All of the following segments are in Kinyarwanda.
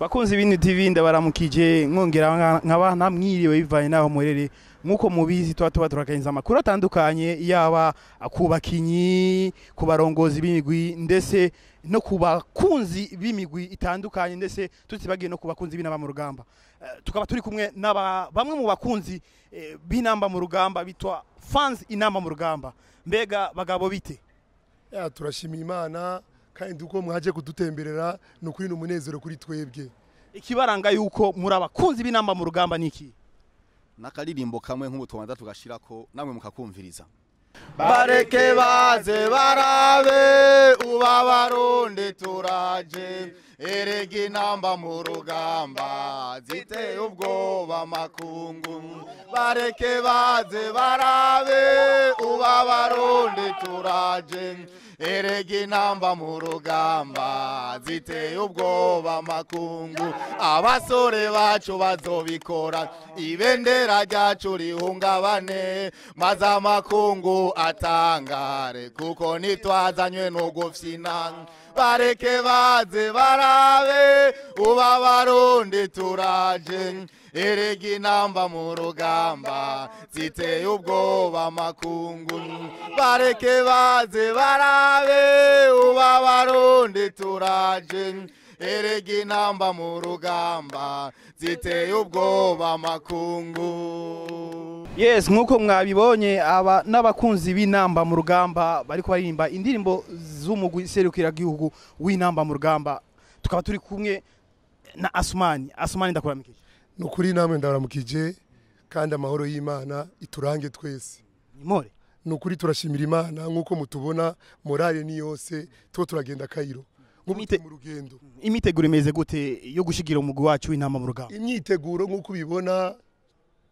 bakunzi b'inyu tv ndabaramukije mwongera nkaba namwiriwe bivaye naho murere nk'uko mubizi tuba tuba turakanyiriza amakuru atandukanye yaba ku bakinnyi ku barongozi b'imigwi ndetse no ku bakunzi b'imigwi itandukanye ndetse tutibagiye no ku bakunzi b'inaba mu rugamba eh, tukaba turi kumwe na bamwe mu bakunzi eh, b'inamba mu rugamba bitwa fans inama mu rugamba mbega bagabo bite turashimira imana kandi uko mwaje kudutemberera ni ukuri ni umunezero kuri twebwe ikibaranga yuko muri abakunzi b'inamba mu rugamba ni iki n'akaririmbo kamwe nk'ubu tubanza tugashira ko namwe mukakumviriza bareke baze barabe ubabarundi turaje erege inamba mu rugamba ziteye ubwoba amakungu bareke baze barabe ubabarundi turaje erege inamba mu rugamba ziteye ubwoba makungu abasore bacu bazobikora ibendera ryacu rihungabane maze amakungu atangare kuko nitwazanywe no gufyina bareke baze barabe kuba barundi turaje erega inamba mu rugamba ziteye ubwoba amakungu bareke baze barabe uba barundi turaje erega inamba mu rugamba ziteye ubwoba amakungu yes nk'uko mwabibonye aba n'abakunzi b'inamba mu rugamba bari kubaririmba indirimbo z'umugwi serukiragihugu w'inamba mu rugamba tukaba turi kumwe na asumani asumani ndakuramukije ni ukuri namwe ndaramukije kandi amahoro y'imana iturange twese nimore ni ukuri turashimira imana nk'uko mutubona morale ni yose tuba turagenda akayiro mu rugendo imyiteguro imeze gute yo gushyigikira umugwi wacu w'intama mu rugamba imyiteguro nk'uko ubibona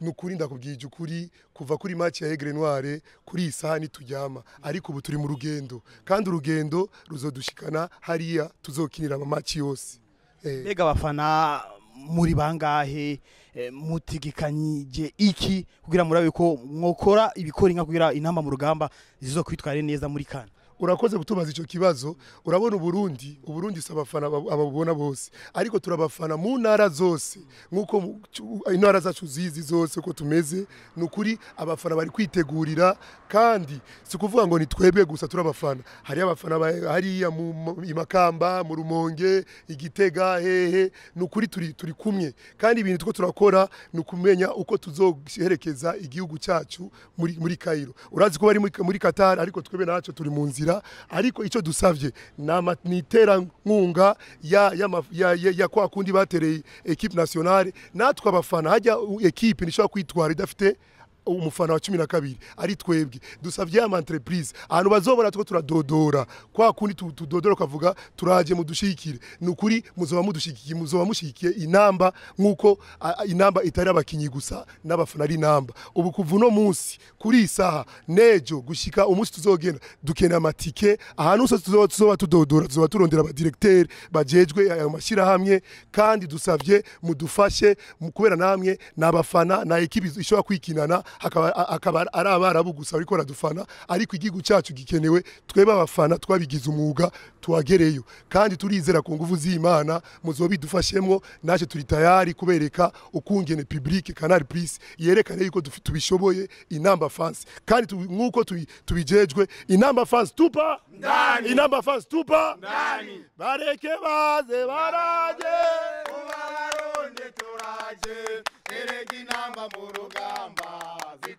ni ukuri ndakubwije ukuri kuva kuri make ya egre noire kuri iyi sahani turyama ariko ubu turi mu rugendo kandi urugendo ruzodushikana hariya tuzokinira amamaki yose mbega eh. abafana muri bangahe eh, mutegekanyije iki kugira murabe ko mwokora ibikora inka kugira inama mu rugamba zizo zizokwitware neza muri kane urakoze gutubaza icyo kibazo urabona uburundi uburundi si abafana ababona bose ariko turabafana mu ntara zose nk'uko intara zacu zizi zose uko tumeze ni ukuri abafana bari kwitegurira kandi si ukuvuga ngo ni twebwe gusa turabafana hari abafana hariya mu makamba mu rumonge igitega hehe ni ukuri turi kumwe kandi ibintu two turakora ni ukumenya uko tuzoherekeza igihugu cyacu muri kayiro urazi ko bari muri katari ariko twebwe ntacyo turi mu nzira inkunga ariko icyo dusabye ni iterankunga ya kwa kundi batereye ekipe nasiyonari natwe abafana hajya ekipe ntishobora kwitwara idafite umufana wa cumi na kabiri ari twebwe dusabye ya manterepurize ahantu bazobora two turadodora kwa kundi tudodora ukavuga turaje mudushikire ni ukuri muzoba mudushikiye muzoba mushikiye inamba nk'uko inamba itari abakinnyi gusa n'abafana ari inamba ubu kuva uno munsi kuri iyi saha nejo gushyika umunsi tuzogenda dukeneye amatike ahantu hose tuzoba tudodora tuzoba turondera abadiregiteri bajejwe ayo mashyirahamwe kandi dusabye mudufashe kubera namwe ni abafana na ekibi ishobora kwikinana akaba ari abarabu gusa ariko aradufana ariko igihugu cyacu gikenewe twebwe abafana twabigize umwuga tuhagereyo kandi turizera ku ngufu z'imana muzo bidufashemo natwe turi tayari kubereka ukungene pibulike kanari purisi yerekane yuko tubishoboye inamba fansi kandi nk'uko tubigejwe inamba fansi tupa inamba fansi tupa bareke baze baraje ubu turaje erega inamba mu rugamba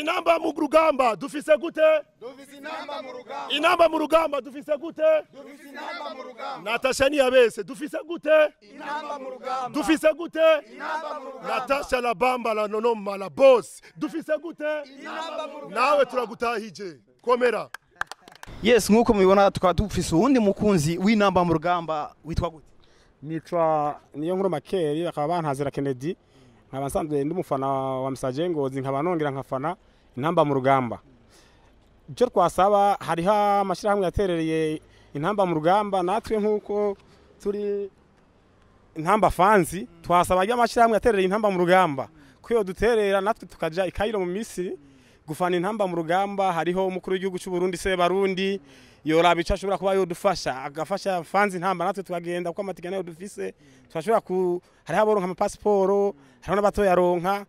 inamba mu rugamba dufise gute inamba mu rugamba dufise gute natasha niyabese dufise gute dufise gute natasha labamba la nonoma la bose dufise gute nawe turagutahije komera yes nk'uko mubibona tukaba dufise uwundi mukunzi w'inamba mu rugamba witwa gute nitwa niyo nkuru makeri bakaba bantazira kennedy nkaba nsanzwe ndi wa musaje ngozi nkaba nongera nkafana intamba mu rugamba icyo twasaba hariho amashyirahamwe yaterereye intamba mu rugamba natwe nk'uko turi intamba fanzi twasaba ajya amashyirahamwe yaterereye intamba mu rugamba kuko duterera natwe tukajya i mu misiri gufana intamba mu rugamba hariho umukuru w'igihugu cy'u Burundi se barundi yoraba icyo ashobora kuba yodufasha agafasha fanzi ntamba natwe tukagenda kuko amatike nayo dufise turashobora ku hariho aboronka amapasiporo hariho n'abatoyaronka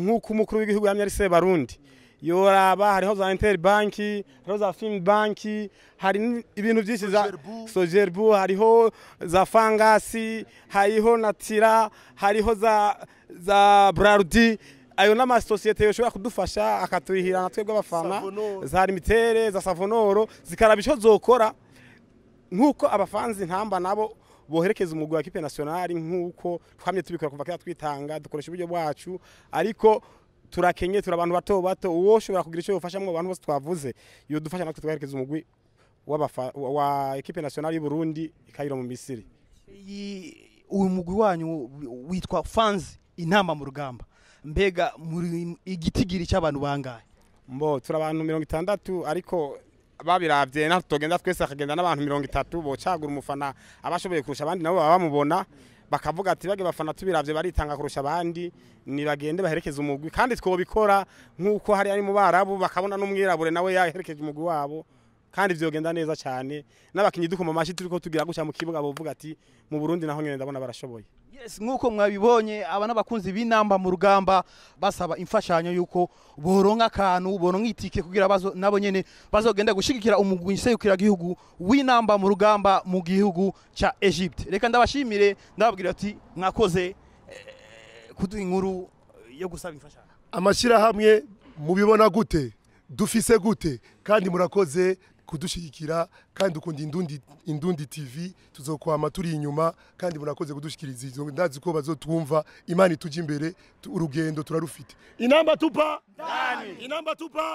nk'uko umukuru w'igihugu yamye ari sebarundi yoraba hariho za interi banki hariho za fimi banki hari ibintu byinshi za sojerbu hariho za fangasi hariho na tira hariho za za burarudi ayo n'amasosiyete yoshobora kudufasha akaturihira na twebwe za limitere za savonoro zikaraba icyo zokora nk'uko abafanzi ntamba nabo boherekeza umugwi wa kipe nationale nk'uko twamye tubikora kuva kera twitanga dukoresha uburyo bwacu ariko turakenye turi abantu bato bato uwo ushobora kugira icyo yofasha mu bantu bose twavuze yodufasha natwe tugaherekeza umugwi wa ekipe nationale y'uburundi ikayira mu misiri uyu mugwi wanyu witwa fanzi inama mu rugamba mbega muri igitigiri cy'abantu bangahe mbo turi abantu mirongo itandatu ariko babirabye natwe tugenda twese hakagenda n'abantu mirongo itatu bocagura umufana abashoboye kurusha abandi nabo baba bamubona bakavuga ati bage bafana tubirabye baritanga kurusha abandi nibagende baherekeze umugwi kandi twobikora nk'uko hari ari mu barabu bakabona n'umwirabure nawe yaherekeje umugwi wabo kandi byogenda neza cyane n'abakinnyi dukoma amashyi turi ko tugira gutya mu kibuga bavuga ati mu burundi naho nyine ndabona barashoboye nk'uko mwabibonye aba n'abakunzi b'inamba mu rugamba basaba imfashanyo y'uko boronka akantu boronka itike kugira nabo nyine bazogenda gushyigikira umugwi nsekukiragihugu w'inamba mu rugamba mu gihugu cya egypte reka ndabashimire ndababwira ati mwakoze eh, kuduha inkuru yo gusaba imfashanyo amashyirahamwe mubibona gute dufise gute kandi murakoze kudushyigikira kandi ukunda indundi indundi TV tuzokwama turi inyuma kandi murakoze kudushyikiriza izo ndazi ko bazotwumva imana itujye imbere urugendo turarufite inamba tupa inamba tupa